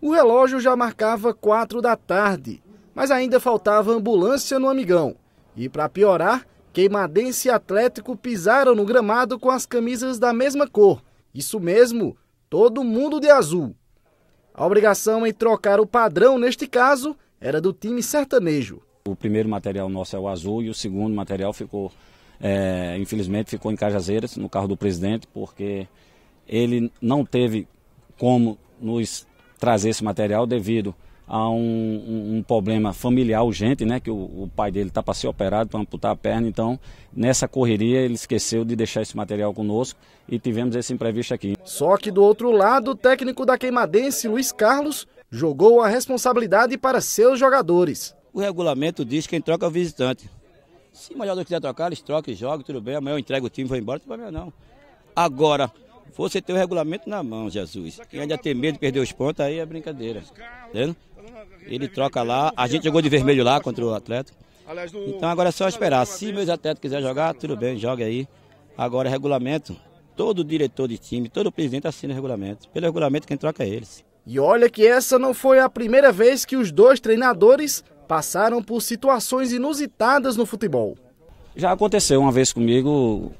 O relógio já marcava quatro da tarde, mas ainda faltava ambulância no Amigão. E para piorar, Queimadense e Atlético pisaram no gramado com as camisas da mesma cor. Isso mesmo, todo mundo de azul. A obrigação em trocar o padrão, neste caso, era do time sertanejo. O primeiro material nosso é o azul e o segundo material ficou, é, infelizmente, ficou em Cajazeiras, no carro do presidente, porque ele não teve como nos trazer esse material devido a um, um, problema familiar urgente, né? Que o, o pai dele está para ser operado, para amputar a perna. Então, nessa correria, ele esqueceu de deixar esse material conosco e tivemos esse imprevisto aqui. Só que do outro lado, o técnico da Queimadense, Luiz Carlos, jogou a responsabilidade para seus jogadores. O regulamento diz que quem troca é o visitante. Se o jogador quiser trocar, eles trocam e jogam, tudo bem. Amanhã eu entrego o time, vou embora, não tem problema não. Agora, fosse ter o regulamento na mão, Jesus. Quem é ainda tem medo de perder os pontos, aí é brincadeira. Entendeu? Tá Ele troca lá. A gente jogou de vermelho lá contra o atleta. Então agora é só esperar. Se meus atletas quiserem jogar, tudo bem, joga aí. Agora, regulamento. Todo diretor de time, todo presidente assina o regulamento. Pelo regulamento, quem troca é eles. E olha que essa não foi a primeira vez que os dois treinadores passaram por situações inusitadas no futebol. Já aconteceu uma vez comigo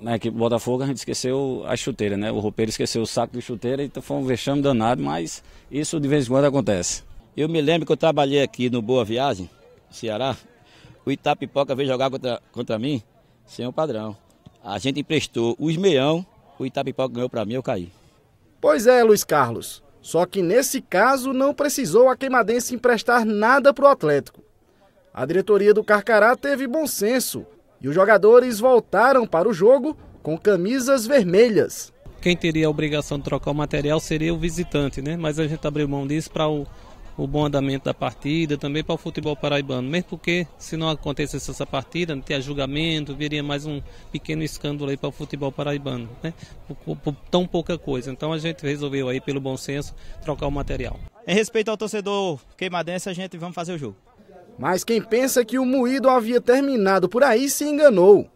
na né, equipe Botafogo a gente esqueceu a chuteira, né? O roupeiro esqueceu o saco de chuteira, então foi um vexame danado, mas isso de vez em quando acontece. Eu me lembro que eu trabalhei aqui no Boa Viagem, Ceará. O Itapipoca veio jogar contra, contra mim sem o padrão. A gente emprestou os esmeão, o Itapipoca ganhou para mim, eu caí. Pois é, Luiz Carlos. Só que nesse caso não precisou a Queimadense emprestar nada para o Atlético. A diretoria do Carcará teve bom senso e os jogadores voltaram para o jogo com camisas vermelhas. Quem teria a obrigação de trocar o material seria o visitante, né? Mas a gente abriu mão disso para o, o bom andamento da partida, também para o futebol paraibano. Mesmo porque, se não acontecesse essa partida, não teria julgamento, viria mais um pequeno escândalo aí para o futebol paraibano, né? Por, por tão pouca coisa. Então a gente resolveu aí, pelo bom senso, trocar o material. Em respeito ao torcedor queimadense, a gente vamos fazer o jogo. Mas quem pensa que o moído havia terminado por aí se enganou.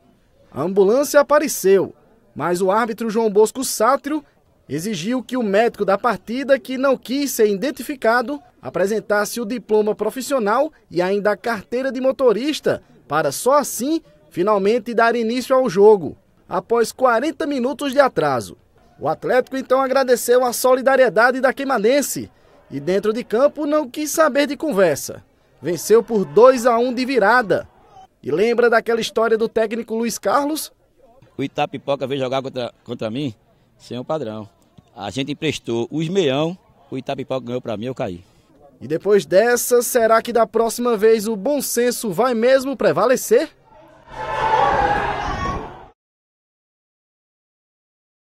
A ambulância apareceu, mas o árbitro João Bosco Sátrio exigiu que o médico da partida, que não quis ser identificado, apresentasse o diploma profissional e ainda a carteira de motorista, para só assim finalmente dar início ao jogo, após 40 minutos de atraso. O Atlético então agradeceu a solidariedade da Queimadense e, dentro de campo, não quis saber de conversa venceu por 2 a 1 de virada. E lembra daquela história do técnico Luiz Carlos? O Itapipoca veio jogar contra, contra mim sem o padrão. A gente emprestou os meião, o Itapipoca ganhou para mim, eu caí. E depois dessa, será que da próxima vez o bom senso vai mesmo prevalecer?